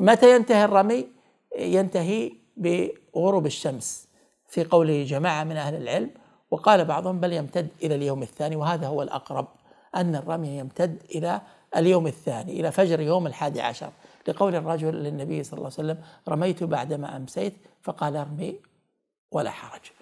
متى ينتهي الرمي ينتهي بغروب الشمس في قوله جماعة من أهل العلم وقال بعضهم بل يمتد إلى اليوم الثاني وهذا هو الأقرب أن الرمي يمتد إلى اليوم الثاني إلى فجر يوم الحادي عشر لقول الرجل للنبي صلى الله عليه وسلم رميت بعدما أمسيت فقال ارمي ولا حرج